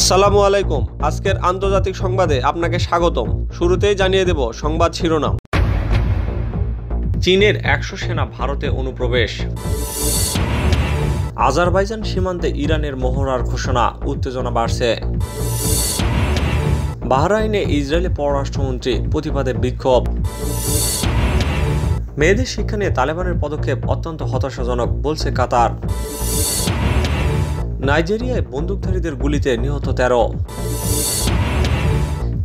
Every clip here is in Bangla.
আসসালামু আলাইকুম আজকের আন্তর্জাতিক সংবাদে আপনাকে স্বাগতম শুরুতেই জানিয়ে দেব সংবাদ শিরোনাম চীনের একশো সেনা ভারতে অনুপ্রবেশ আজারবাইজান সীমান্তে ইরানের মহড়ার ঘোষণা উত্তেজনা বাড়ছে বাহরাইনে ইসরায়েলের পররাষ্ট্রমন্ত্রী প্রতিবাদে বিক্ষোভ মেয়েদের শিক্ষা নিয়ে তালেবানের পদক্ষেপ অত্যন্ত হতাশাজনক বলছে কাতার নাইজেরিয়ায় বন্দুকধারীদের গুলিতে নিহত তেরো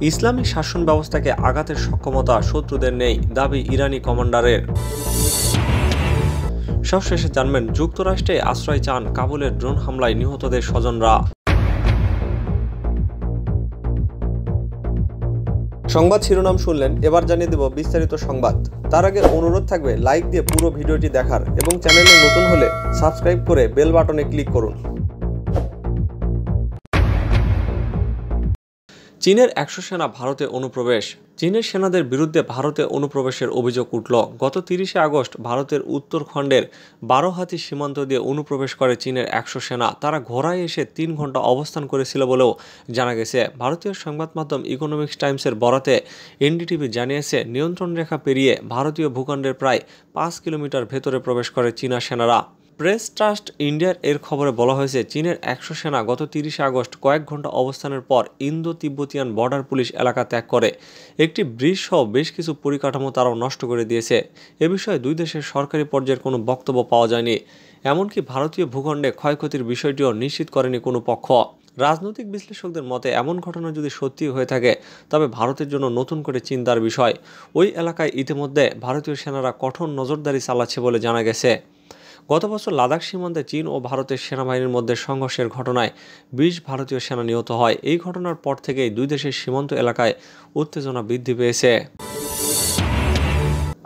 ইসলামিক শাসন ব্যবস্থাকে আঘাতের সক্ষমতা শত্রুদের নেই দাবি ইরানি কমান্ডারের সবশেষে জানবেন যুক্তরাষ্ট্রে আশ্রয় চান কাবুলের ড্রোন হামলায় নিহতদের স্বজনরা সংবাদ শিরোনাম শুনলেন এবার জানিয়ে দেব বিস্তারিত সংবাদ তার আগে অনুরোধ থাকবে লাইক দিয়ে পুরো ভিডিওটি দেখার এবং চ্যানেলে নতুন হলে সাবস্ক্রাইব করে বেল বাটনে ক্লিক করুন চীনের একশো সেনা ভারতে অনুপ্রবেশ চীনের সেনাদের বিরুদ্ধে ভারতে অনুপ্রবেশের অভিযোগ উঠল গত তিরিশে আগস্ট ভারতের উত্তরখণ্ডের বারোহাতি সীমান্ত দিয়ে অনুপ্রবেশ করে চীনের একশো সেনা তারা ঘোড়ায় এসে তিন ঘন্টা অবস্থান করেছিল বলেও জানা গেছে ভারতীয় সংবাদ মাধ্যম ইকোনমিক্স টাইমসের বরাতে এনডিটিভি জানিয়েছে নিয়ন্ত্রণ রেখা পেরিয়ে ভারতীয় ভূখণ্ডের প্রায় পাঁচ কিলোমিটার ভেতরে প্রবেশ করে চীনা সেনারা প্রেস ট্রাস্ট ইন্ডিয়ার এর খবরে বলা হয়েছে চীনের একশো সেনা গত তিরিশে আগস্ট কয়েক ঘন্টা অবস্থানের পর ইন্দো তিব্বতিয়ান বর্ডার পুলিশ এলাকা ত্যাগ করে একটি ব্রিজ সহ বেশ কিছু পরিকাঠামো তারাও নষ্ট করে দিয়েছে এ বিষয়ে দুই দেশের সরকারি পর্যায়ের কোনো বক্তব্য পাওয়া যায়নি এমনকি ভারতীয় ভূখণ্ডে ক্ষয়ক্ষতির বিষয়টিও নিশ্চিত করেনি কোনো পক্ষ রাজনৈতিক বিশ্লেষকদের মতে এমন ঘটনা যদি সত্যি হয়ে থাকে তবে ভারতের জন্য নতুন করে চিন্তার বিষয় ওই এলাকায় ইতিমধ্যে ভারতীয় সেনারা কঠোর নজরদারি চালাচ্ছে বলে জানা গেছে গত বছর লাদাখ সীমান্তে চীন ও ভারতের সেনাবাহিনীর মধ্যে সংঘর্ষের ঘটনায় বিশ ভারতীয় সেনা নিহত হয় এই ঘটনার পর থেকেই দুই দেশের সীমান্ত এলাকায় উত্তেজনা বৃদ্ধি পেয়েছে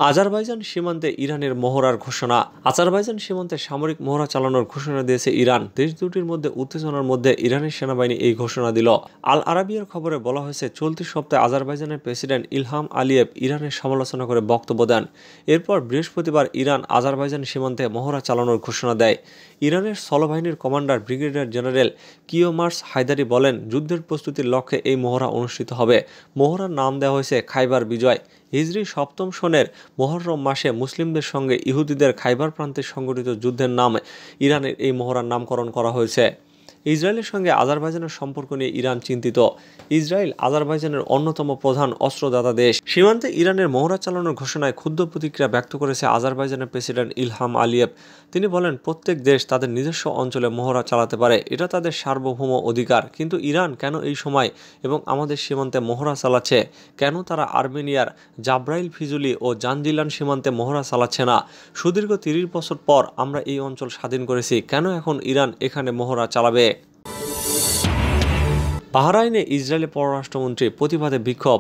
আজারবাইজান সীমান্তে ইরানের মহড়ার ঘোষণা আজারবাইজান সীমান্তে সামরিক মহড়া চালানোর ঘোষণা দিয়েছে ইরান দেশ দুটির মধ্যে উত্তেজনার মধ্যে ইরানের সেনাবাহিনী এই ঘোষণা দিল আল আরাবিয়ার খবরে বলা হয়েছে চলতি সপ্তাহে আজারবাইজানের প্রেসিডেন্ট ইলহাম আলিয়েব ইরানের সমালোচনা করে বক্তব্য দেন এরপর বৃহস্পতিবার ইরান আজারবাইজান সীমান্তে মহড়া চালানোর ঘোষণা দেয় ইরানের স্থলবাহিনীর commander brigadier general Kiomars Haidari বলেন যুদ্ধের প্রস্তুতির লক্ষ্যে এই মহড়া অনুষ্ঠিত হবে মহড়ার নাম দেওয়া হয়েছে খাইবার বিজয় হিজরি সপ্তম সনের মহরম মাসে মুসলিমদের সঙ্গে ইহুদিদের খাইবার প্রান্তে সংগঠিত যুদ্ধের নামে ইরানের এই মহড়ার নামকরণ করা হয়েছে ইসরায়েলের সঙ্গে আজারবাইজানের সম্পর্ক নিয়ে ইরান চিন্তিত ইসরায়েল আজারবাইজানের অন্যতম প্রধান অস্ত্রদাতা দেশ সীমান্তে ইরানের মহড়া চালানোর ঘোষণায় ক্ষুদ্র প্রতিক্রিয়া ব্যক্ত করেছে আজারবাইজানের প্রেসিডেন্ট ইলহাম আলিয়েব তিনি বলেন প্রত্যেক দেশ তাদের নিজস্ব অঞ্চলে মহড়া চালাতে পারে এটা তাদের সার্বভৌম অধিকার কিন্তু ইরান কেন এই সময় এবং আমাদের সীমান্তে মহড়া চালাচ্ছে কেন তারা আর্মেনিয়ার জাব্রাইল ফিজুলি ও জানজিলান সীমান্তে মহড়া চালাচ্ছে না সুদীর্ঘ তিরিশ বছর পর আমরা এই অঞ্চল স্বাধীন করেছি কেন এখন ইরান এখানে মহড়া চালাবে বাহরাইনে ইসরায়েলের পররাষ্ট্রমন্ত্রীর প্রতিবাদে বিক্ষোভ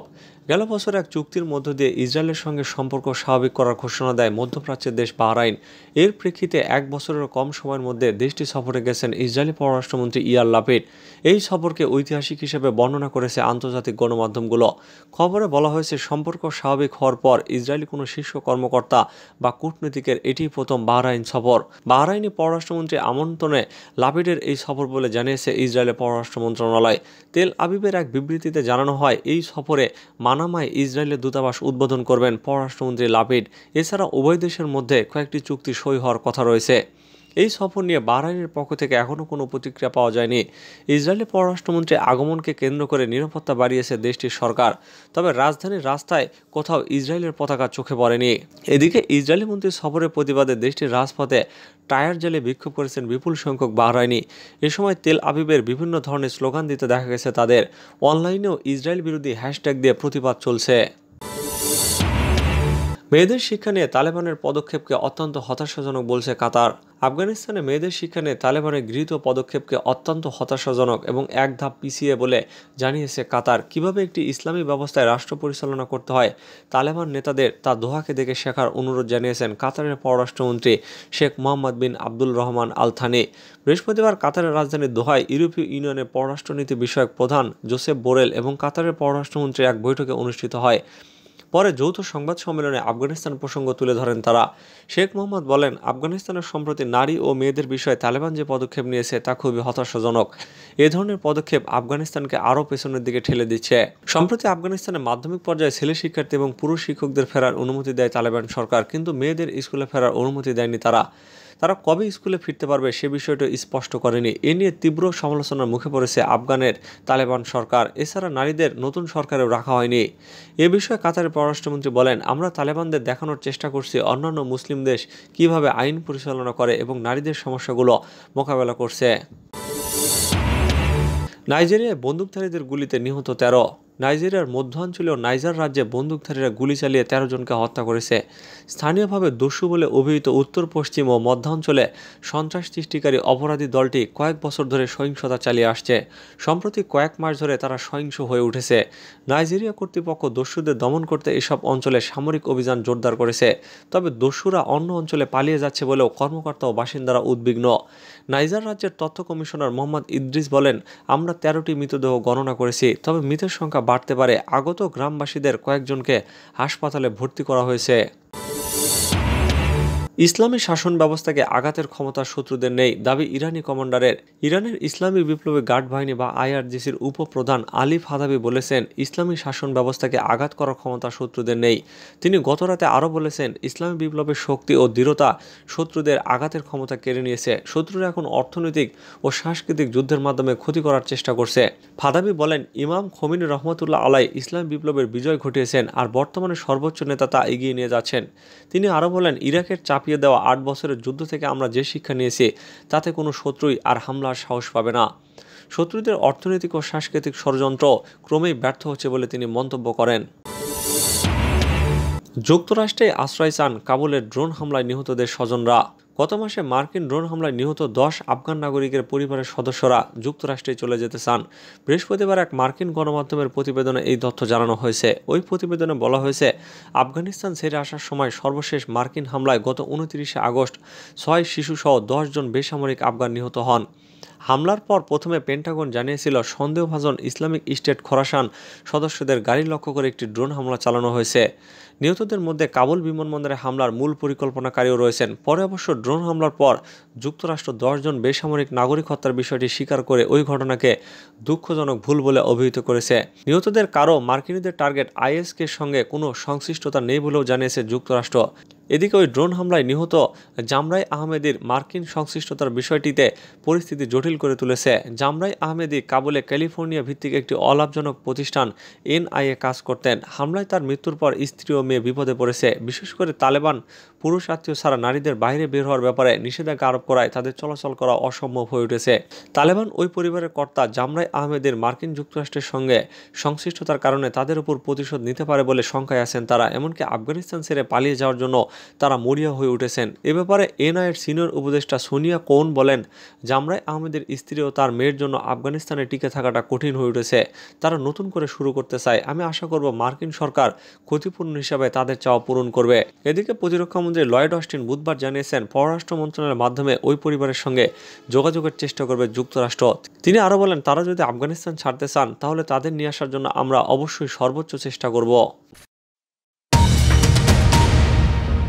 গেল বছর এক চুক্তির মধ্য দিয়ে ইসরায়েলের সঙ্গে সম্পর্ক স্বাভাবিক করার ঘোষণা দেয় মধ্যপ্রাচ্যের দেশ বাহরাইন এর প্রেক্ষিতে এক বছরের কম সময়ের মধ্যে দেশটি সফরে গেছেন ইসরায়েলি পররাষ্ট্রমন্ত্রী ইয়ার লাপিট এই সফরকে ঐতিহাসিক হিসেবে বর্ণনা করেছে আন্তর্জাতিক গণমাধ্যমগুলো খবরে বলা হয়েছে সম্পর্ক স্বাভাবিক হওয়ার পর ইসরায়েলি কোনো শীর্ষ কর্মকর্তা বা কূটনীতিকের এটি প্রথম বাহরাইন সফর বাহরাইনি পররাষ্ট্রমন্ত্রী আমন্ত্রণে লাপিডের এই সফর বলে জানিয়েছে ইসরায়েলের পররাষ্ট্র মন্ত্রণালয় তেল আবিবের এক বিবৃতিতে জানানো হয় এই সফরে মান মানামায় ইসরায়েলের দূতাবাস উদ্বোধন করবেন পররাষ্ট্রমন্ত্রী লাভিড এছাড়া উভয় দেশের মধ্যে কয়েকটি চুক্তি সই হওয়ার কথা রয়েছে এই সফর নিয়ে বাহরাইনের পক্ষ থেকে এখনও কোনো প্রতিক্রিয়া পাওয়া যায়নি ইসরায়েলের পররাষ্ট্রমন্ত্রী আগমনকে কেন্দ্র করে নিরাপত্তা বাড়িয়েছে দেশটির সরকার তবে রাজধানীর রাস্তায় কোথাও ইসরায়েলের পতাকা চোখে পড়েনি এদিকে ইসরায়েলি মন্ত্রী সফরের প্রতিবাদে দেশটির রাজপথে টায়ার জেলে বিক্ষোভ করেছেন বিপুল সংখ্যক বাহরাইনি এ সময় তেল আবিবের বিভিন্ন ধরনের স্লোগান দিতে দেখা গেছে তাদের অনলাইনেও ইসরায়েল বিরোধী হ্যাশট্যাগ দিয়ে প্রতিবাদ চলছে মেয়েদের শিক্ষা নিয়ে তালেবানের পদক্ষেপকে অত্যন্ত হতাশাজনক বলছে কাতার আফগানিস্তানে মেয়েদের শিক্ষা নিয়ে তালেবানের গৃহীত পদক্ষেপকে অত্যন্ত হতাশাজনক এবং এক ধাপ পিছিয়ে বলে জানিয়েছে কাতার কিভাবে একটি ইসলামী ব্যবস্থায় রাষ্ট্র পরিচালনা করতে হয় তালেবান নেতাদের তা দোহাকে দেখে শেখার অনুরোধ জানিয়েছেন কাতারের পররাষ্ট্রমন্ত্রী Sheikh Mohammed bin Abdul Rahman Thani বৃহস্পতিবার কাতারের রাজধানী দোহায় ইউরোপীয় ইউনিয়নের পররাষ্ট্রনীতি বিষয়ক প্রধান জোসেফ বোরেল এবং কাতারের পররাষ্ট্রমন্ত্রী এক বৈঠকে অনুষ্ঠিত হয় পরে যৌথ সংবাদ সম্মেলনে আফগানিস্তান প্রসঙ্গ তুলে ধরেন তারা শেখ মোহাম্মদ বলেন আফগানিস্তানের সম্প্রতি নারী ও মেয়েদের বিষয়ে তালেবান যে পদক্ষেপ নিয়েছে তা খুবই হতাশাজনক এ ধরনের পদক্ষেপ আফগানিস্তানকে আরও পেছনের দিকে ঠেলে দিচ্ছে সম্প্রতি আফগানিস্তানে মাধ্যমিক পর্যায়ে ছেলে শিক্ষার্থী এবং পুরুষ শিক্ষকদের ফেরার অনুমতি দেয় তালেবান সরকার কিন্তু মেয়েদের স্কুলে ফেরার অনুমতি দেয়নি তারা তারা কবে স্কুলে ফিরতে পারবে সে বিষয়টি স্পষ্ট করেনি এ নিয়ে তীব্র সমালোচনার মুখে পড়েছে আফগানের তালেবান সরকার এছাড়া নারীদের নতুন সরকারেও রাখা হয়নি এ বিষয়ে কাতারের পররাষ্ট্রমন্ত্রী বলেন আমরা তালেবানদের দেখানোর চেষ্টা করছি অন্যান্য মুসলিম দেশ কিভাবে আইন পরিচালনা করে এবং নারীদের সমস্যাগুলো মোকাবেলা করছে নাইজেরিয়ায় বন্দুকধারীদের গুলিতে নিহত তেরো নাইজেরিয়ার মধ্যাঞ্চলীয় নাইজার রাজ্যে বন্দুকধারীরা গুলি চালিয়ে তেরো জনকে হত্যা করেছে স্থানীয়ভাবে দস্যু বলে অভিহিত উত্তর পশ্চিম ও মধ্যাঞ্চলে সন্ত্রাস সৃষ্টিকারী অপরাধী দলটি কয়েক বছর ধরে সহিংসতা চালিয়ে আসছে সম্প্রতি কয়েক মাস ধরে তারা সহিংস হয়ে উঠেছে নাইজেরিয়া কর্তৃপক্ষ দস্যুদের দমন করতে এসব অঞ্চলে সামরিক অভিযান জোরদার করেছে তবে দস্যুরা অন্য অঞ্চলে পালিয়ে যাচ্ছে বলেও কর্মকর্তা ও বাসিন্দারা উদ্বিগ্ন নাইজার রাজ্যের তথ্য কমিশনার মোহাম্মদ ইদ্রিস বলেন আমরা তেরোটি মৃতদেহ গণনা করেছি তবে মৃতের সংখ্যা বাড়তে পারে আগত গ্রামবাসীদের কয়েকজনকে হাসপাতালে ভর্তি করা হয়েছে ইসলামী শাসন ব্যবস্থাকে আঘাতের ক্ষমতা শত্রুদের নেই দাবি ইরানি কমান্ডারের ইরানের ইসলামী বিপ্লবী গার্ড বাহিনী বা আইআরজিসির উপপ্রধান আলিফ হাদাবি বলেছেন ইসলামী শাসন ব্যবস্থাকে আঘাত করার ক্ষমতা শত্রুদের নেই তিনি গতরাতে আরও বলেছেন ইসলামী বিপ্লবের শক্তি ও দৃঢ়তা শত্রুদের আঘাতের ক্ষমতা কেড়ে নিয়েছে শত্রুরা এখন অর্থনৈতিক ও সাংস্কৃতিক যুদ্ধের মাধ্যমে ক্ষতি করার চেষ্টা করছে ফাদাবি বলেন ইমাম খমিন রহমতুল্লাহ আলাই ইসলাম বিপ্লবের বিজয় ঘটিয়েছেন আর বর্তমানে সর্বোচ্চ নেতা তা এগিয়ে নিয়ে যাচ্ছেন তিনি আরও বলেন ইরাকের চাপিয়ে দেওয়া আট বছরের যুদ্ধ থেকে আমরা যে শিক্ষা নিয়েছি তাতে কোনো শত্রুই আর হামলার সাহস পাবে না শত্রুদের অর্থনৈতিক ও সাংস্কৃতিক ষড়যন্ত্র ক্রমেই ব্যর্থ হচ্ছে বলে তিনি মন্তব্য করেন যুক্তরাষ্ট্রে আশ্রয় চান কাবুলের ড্রোন হামলায় নিহতদের স্বজনরা গত মাসে মার্কিন ড্রোন হামলায় নিহত দশ আফগান নাগরিকের পরিবারের সদস্যরা যুক্তরাষ্ট্রে চলে যেতে চান বৃহস্পতিবার এক মার্কিন গণমাধ্যমের প্রতিবেদনে এই তথ্য জানানো হয়েছে ওই প্রতিবেদনে বলা হয়েছে আফগানিস্তান ছেড়ে আসার সময় সর্বশেষ মার্কিন হামলায় গত উনত্রিশে আগস্ট ছয় শিশুসহ জন বেসামরিক আফগান নিহত হন হামলার পর প্রথমে পেন্টাগন জানিয়েছিল সন্দেহভাজন ইসলামিক স্টেট খরাসান সদস্যদের গাড়ি লক্ষ্য করে একটি ড্রোন হামলা চালানো হয়েছে নিহতদের মধ্যে কাবুল বিমানবন্দরে হামলার মূল পরিকল্পনাকারীও রয়েছেন পরে অবশ্য ড্রোন হামলার পর যুক্তরাষ্ট্র দশজন বেসামরিক নাগরিক হত্যার বিষয়টি স্বীকার করে ওই ঘটনাকে দুঃখজনক ভুল বলে অভিহিত করেছে নিহতদের কারো মার্কিনীদের টার্গেট আইএসকে সঙ্গে কোনো সংশ্লিষ্টতা নেই বলেও জানিয়েছে যুক্তরাষ্ট্র এদিকে ওই ড্রোন হামলায় নিহত জামরাই আহমেদির মার্কিন সংশ্লিষ্টতার বিষয়টিতে পরিস্থিতি জটিল করে তুলেছে জামরাই আহমেদি কাবুলে ক্যালিফোর্নিয়া ভিত্তিক একটি অলাভজনক প্রতিষ্ঠান এনআইএ কাজ করতেন হামলায় তার মৃত্যুর পর স্ত্রী ও মেয়ে বিপদে পড়েছে বিশেষ করে তালেবান পুরুষ আত্মীয় ছাড়া নারীদের বাইরে বের হওয়ার ব্যাপারে নিষেধাজ্ঞা আরোপ করায় তাদের চলাচল করা অসম্ভব হয়ে উঠেছে তালেবান ওই পরিবারের কর্তা জামরাই আহমেদের মার্কিন যুক্তরাষ্ট্রের সঙ্গে সংশ্লিষ্টতার কারণে তাদের উপর প্রতিশোধ নিতে পারে বলে শঙ্কায় আছেন তারা এমনকি আফগানিস্তান ছেড়ে পালিয়ে যাওয়ার জন্য তারা মরিয়া হয়ে উঠেছেন এ ব্যাপারে এনআইয়ের সিনিয়র উপদেষ্টা সোনিয়া কোন বলেন জামরাই আহমেদের স্ত্রী ও তার মেয়ের জন্য আফগানিস্তানে টিকে থাকাটা কঠিন হয়ে উঠেছে তারা নতুন করে শুরু করতে চায় আমি আশা করব মার্কিন সরকার ক্ষতিপূরণ হিসাবে তাদের চাওয়া পূরণ করবে এদিকে প্রতিরক্ষামন্ত্রী লয়েড অস্টিন বুধবার জানিয়েছেন পররাষ্ট্র মন্ত্রণালয়ের মাধ্যমে ওই পরিবারের সঙ্গে যোগাযোগের চেষ্টা করবে যুক্তরাষ্ট্র তিনি আরও বলেন তারা যদি আফগানিস্তান ছাড়তে চান তাহলে তাদের নিয়ে আসার জন্য আমরা অবশ্যই সর্বোচ্চ চেষ্টা করব